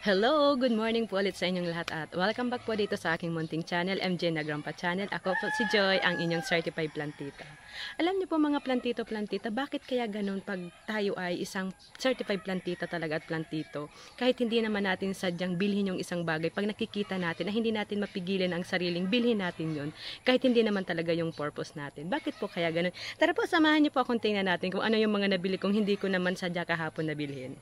Hello! Good morning po ulit sa inyong lahat at welcome back po dito sa aking munting channel, MJ na Nagrampa Channel. Ako po si Joy, ang inyong certified plantita. Alam niyo po mga plantito-plantita, bakit kaya ganun pag tayo ay isang certified plantita talaga at plantito? Kahit hindi naman natin sadyang bilhin yung isang bagay, pag nakikita natin na hindi natin mapigilan ang sariling, bilhin natin yon Kahit hindi naman talaga yung purpose natin. Bakit po kaya ganun? Tara po, samahan niyo po akong tingnan natin kung ano yung mga nabili kong hindi ko naman sadya kahapon nabilhin.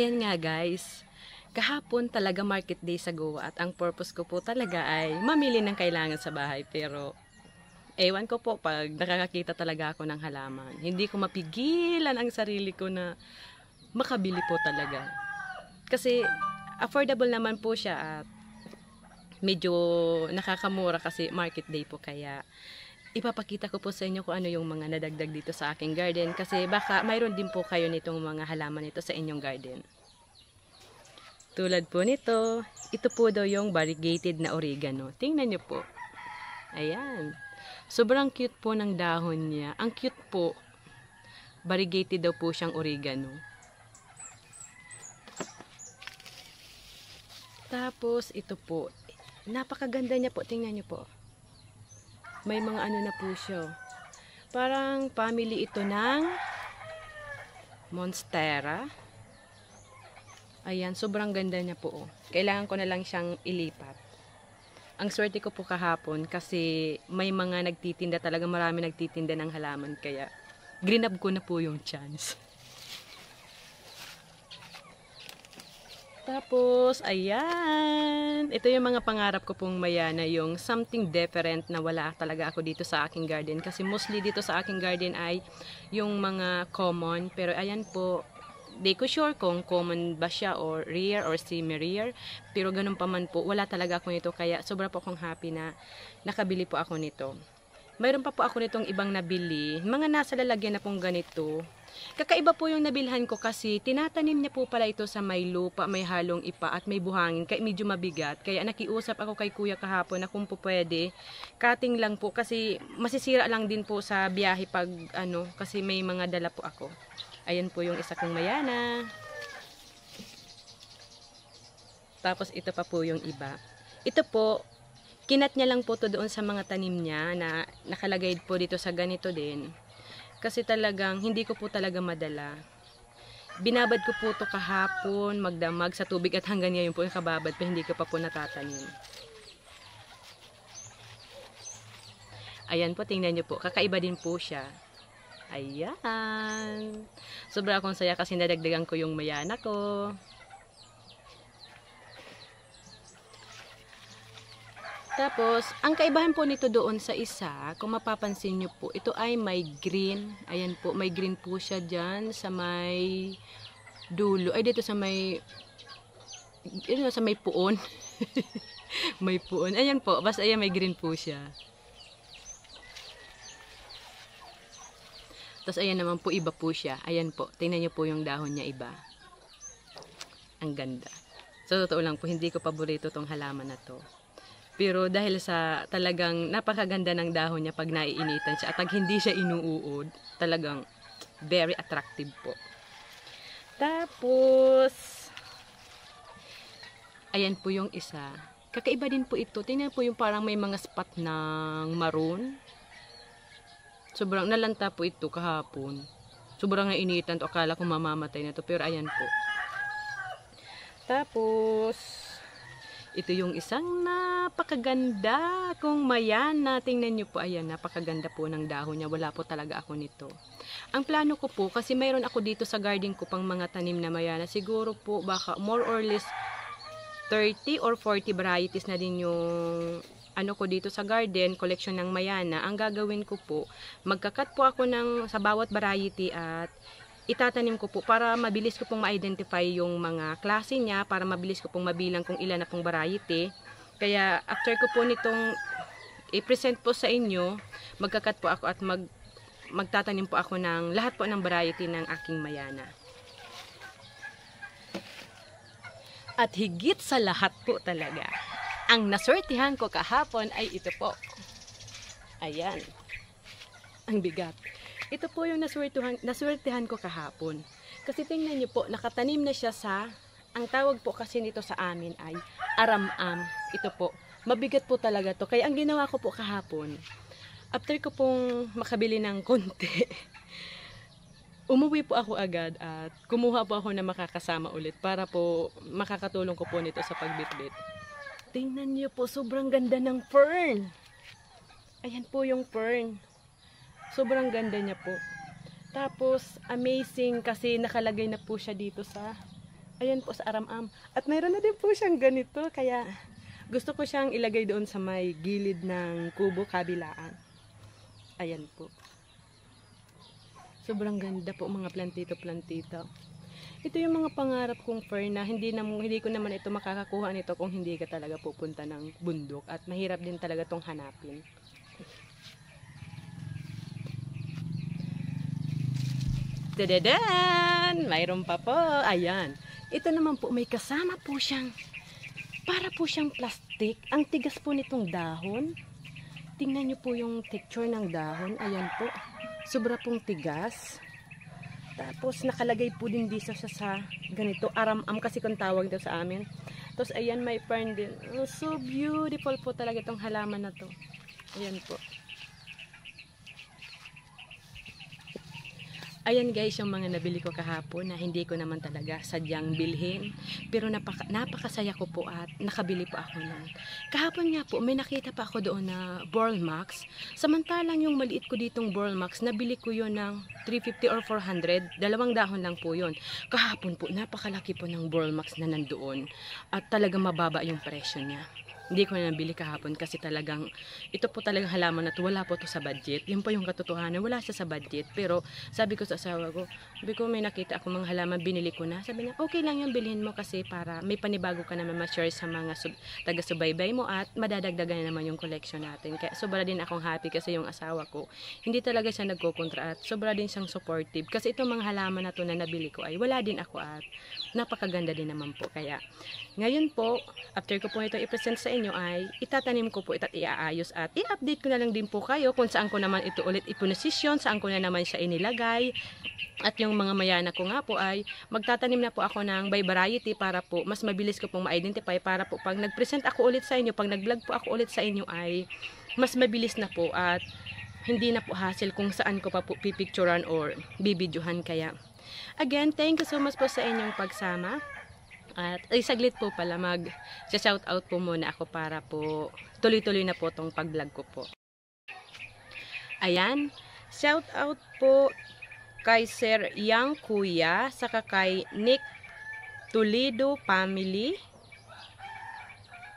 ayan nga guys, kahapon talaga market day sa Goa at ang purpose ko po talaga ay mamili ng kailangan sa bahay pero ewan ko po pag nakakakita talaga ako ng halaman. Hindi ko mapigilan ang sarili ko na makabili po talaga. Kasi affordable naman po siya at medyo nakakamura kasi market day po kaya ipapakita ko po sa inyo kung ano yung mga nadagdag dito sa aking garden kasi baka mayroon din po kayo nitong mga halaman nito sa inyong garden. Tulad po nito, ito po daw yung variegated na oregano. Tingnan nyo po. Ayan. Sobrang cute po ng dahon niya. Ang cute po. Variegated daw po siyang oregano. Tapos ito po. Napakaganda niya po. Tingnan nyo po. May mga ano na po siya. Oh. Parang family ito ng Monstera. Ayan, sobrang ganda niya po. Oh. Kailangan ko na lang siyang ilipat. Ang swerte ko po kahapon kasi may mga nagtitinda talaga, marami nagtitinda ng halaman kaya green up ko na po yung chance. Tapos, ayan. Ito yung mga pangarap ko pong mayana, yung something different na wala talaga ako dito sa aking garden. Kasi mostly dito sa aking garden ay yung mga common. Pero ayan po, di ko sure kung common ba siya or rare or semi-rare. Pero ganun pa man po, wala talaga ako nito. Kaya sobra po akong happy na nakabili po ako nito. Mayroon pa po ako nitong ibang nabili. Mga nasa lalagyan na pong ganito Kakaiba po yung nabilhan ko kasi tinatanim niya po pala ito sa may lupa, may halong ipa at may buhangin kaya medyo mabigat. Kaya nakiusap ako kay kuya kahapon na kung po pwede, cutting lang po kasi masisira lang din po sa biyahe pag ano kasi may mga dala po ako. Ayan po yung isa kong mayana. Tapos ito pa po yung iba. Ito po, kinat niya lang po to doon sa mga tanim niya na nakalagay po dito sa ganito din. Kasi talagang hindi ko po talaga madala. Binabad ko po to kahapon, magdamag sa tubig at hanggang ngayon po yung kababad pa hindi ko pa po natatanim. Ayan po, tingnan nyo po. Kakaiba din po siya. Ayan. Sobra akong saya kasi nadagdagan ko yung mayana ko. Tapos, ang kaibahan po nito doon sa isa, kung mapapansin nyo po, ito ay may green. Ayan po, may green po siya dyan sa may dulo. Ay, dito sa may, ito sa may puon. may puon. Ayan po, basta ayan may green po siya. Tapos ayan naman po, iba po siya. Ayan po, tingnan nyo po yung dahon niya iba. Ang ganda. So, totoo lang po, hindi ko paborito tong halaman na to. Pero dahil sa talagang napakaganda ng dahon niya pag naiinitan siya at pag hindi siya inuud, talagang very attractive po. Tapos, ayan po yung isa. Kakaiba din po ito. Tingnan po yung parang may mga spot ng maroon. Sobrang nalanta po ito kahapon. Sobrang nainitan to. Akala ko mamamatay na to. Pero ayan po. Tapos, ito yung isang napakaganda kung mayan mayana. Tingnan nyo po, ayan, napakaganda po ng dahon niya. Wala po talaga ako nito. Ang plano ko po, kasi mayroon ako dito sa garden ko pang mga tanim na mayana. Siguro po, baka more or less 30 or 40 varieties na din yung ano ko dito sa garden, collection ng mayana. Ang gagawin ko po, magkakat po ako ng, sa bawat variety at itatanim ko po para mabilis ko pong ma-identify yung mga klase niya, para mabilis ko pong mabilang kung ilan na pong variety. Kaya after ko po nitong i-present po sa inyo, magkakat po ako at mag magtatanim po ako ng lahat po ng variety ng aking mayana. At higit sa lahat po talaga, ang nasortihan ko kahapon ay ito po. Ayan, ang bigat. Ito po yung naswertuhan, naswertehan ko kahapon. Kasi tingnan niyo po, nakatanim na siya sa, ang tawag po kasi nito sa amin ay aram-am. Ito po, mabigat po talaga to. Kaya ang ginawa ko po kahapon, after ko pong makabili ng konti, umuwi po ako agad at kumuha po ako na makakasama ulit para po makakatulong ko po nito sa pagbitbit. Tingnan niyo po, sobrang ganda ng fern. Ayan po yung fern. Sobrang ganda niya po. Tapos, amazing kasi nakalagay na po siya dito sa, ayan po sa aram-am. At mayroon na din po siyang ganito, kaya gusto ko siyang ilagay doon sa may gilid ng kubo kabilaan. Ayan po. Sobrang ganda po mga plantito-plantito. Ito yung mga pangarap kong fern na hindi, na, hindi ko naman ito makakakuha nito kung hindi ka talaga pupunta ng bundok at mahirap din talaga tong hanapin. Tadadan! Mayroon pa po. Ayan. Ito naman po, may kasama po siyang, para po siyang plastic. Ang tigas po nitong dahon. Tingnan niyo po yung texture ng dahon. Ayan po. Sobra pong tigas. Tapos, nakalagay po din dito sa, sa ganito. Aram-am kasi kung tawag daw sa amin. Tapos, ayan, may fern din. Oh, so beautiful po talaga itong halaman na to. Ayan po. Ayan guys yung mga nabili ko kahapon na hindi ko naman talaga sadyang bilhin. Pero napaka, napakasaya ko po at nakabili po ako nun. Kahapon nga po may nakita pa ako doon na Borlmax. Samantalang yung maliit ko ditong Borlmax, nabili ko yon ng 350 or 400. Dalawang dahon lang po yon. Kahapon po napakalaki po ng Borlmax na nandoon. At talaga mababa yung presyo niya hindi ko na nabili kahapon kasi talagang ito po talagang halaman at wala po to sa budget. Yun po yung katotohanan, wala siya sa budget. Pero sabi ko sa asawa ko, sabi ko may nakita ako mga halaman, binili ko na. Sabi niya, okay lang yung bilhin mo kasi para may panibago ka naman ma-share sa mga taga-subaybay mo at madadagdagan na naman yung collection natin. Kaya sobra din akong happy kasi yung asawa ko, hindi talaga siya nagkukontra at sobra din siyang supportive. Kasi itong mga halaman na to na nabili ko ay wala din ako at napakaganda din naman po. Kaya ngayon po, after ko po ito i-present sa inyo, ninyo ay itatanim ko po ito at iaayos at i-update ko na lang din po kayo kung saan ko naman ito ulit ipunosisyon, saan ko na naman siya inilagay. At yung mga mayana ko nga po ay magtatanim na po ako ng by variety para po mas mabilis ko pong ma-identify para po pag nag-present ako ulit sa inyo, pag nag-vlog po ako ulit sa inyo ay mas mabilis na po at hindi na po hassle kung saan ko pa po pipicturan or bibidyohan kaya. Again, thank you so much po sa inyong pagsama. At ay saglit po pala mag shout out po muna ako para po tuloy-tuloy na po tong pag-vlog ko po. Ayan, shout out po kay Sir Yang Kuya saka kay Nick Tulido family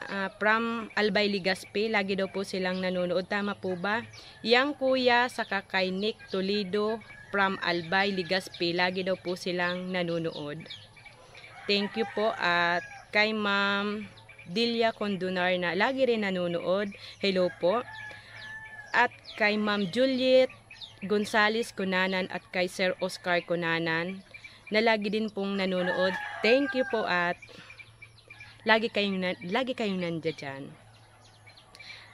uh, from Albay Ligaspi. Lagi daw po silang nanonood. Tama po ba? Yang Kuya saka kay Nick Tulido from Albay Ligaspi. Lagi daw po silang nanonood. Thank you po at kay Ma'am Delia Condunar na lagi rin nanonood. Hello po. At kay Ma'am Juliet Gonzales Kunanan at kay Sir Oscar Kunanan na lagi din pong nanonood. Thank you po at lagi kayong, lagi kayong nandiyan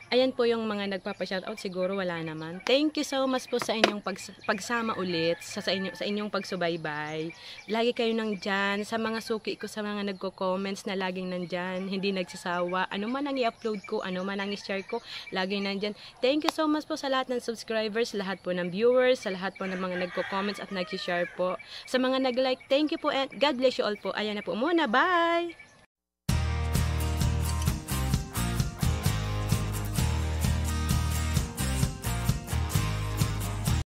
Ayan po yung mga nagpapa-shoutout siguro wala naman. Thank you so much po sa inyong pags pagsama ulit, sa, sa, inyo, sa inyong pagsubaybay. Lagi kayo nang dyan, sa mga suki ko, sa mga nagko-comments na laging nandyan, hindi nagsasawa. Ano man ang i-upload ko, ano man ang i-share ko, laging nandyan. Thank you so much po sa lahat ng subscribers, lahat po ng viewers, sa lahat po ng mga nagko-comments at nag-share po. Sa mga nag-like, thank you po and God bless you all po. Ayan na po muna, bye!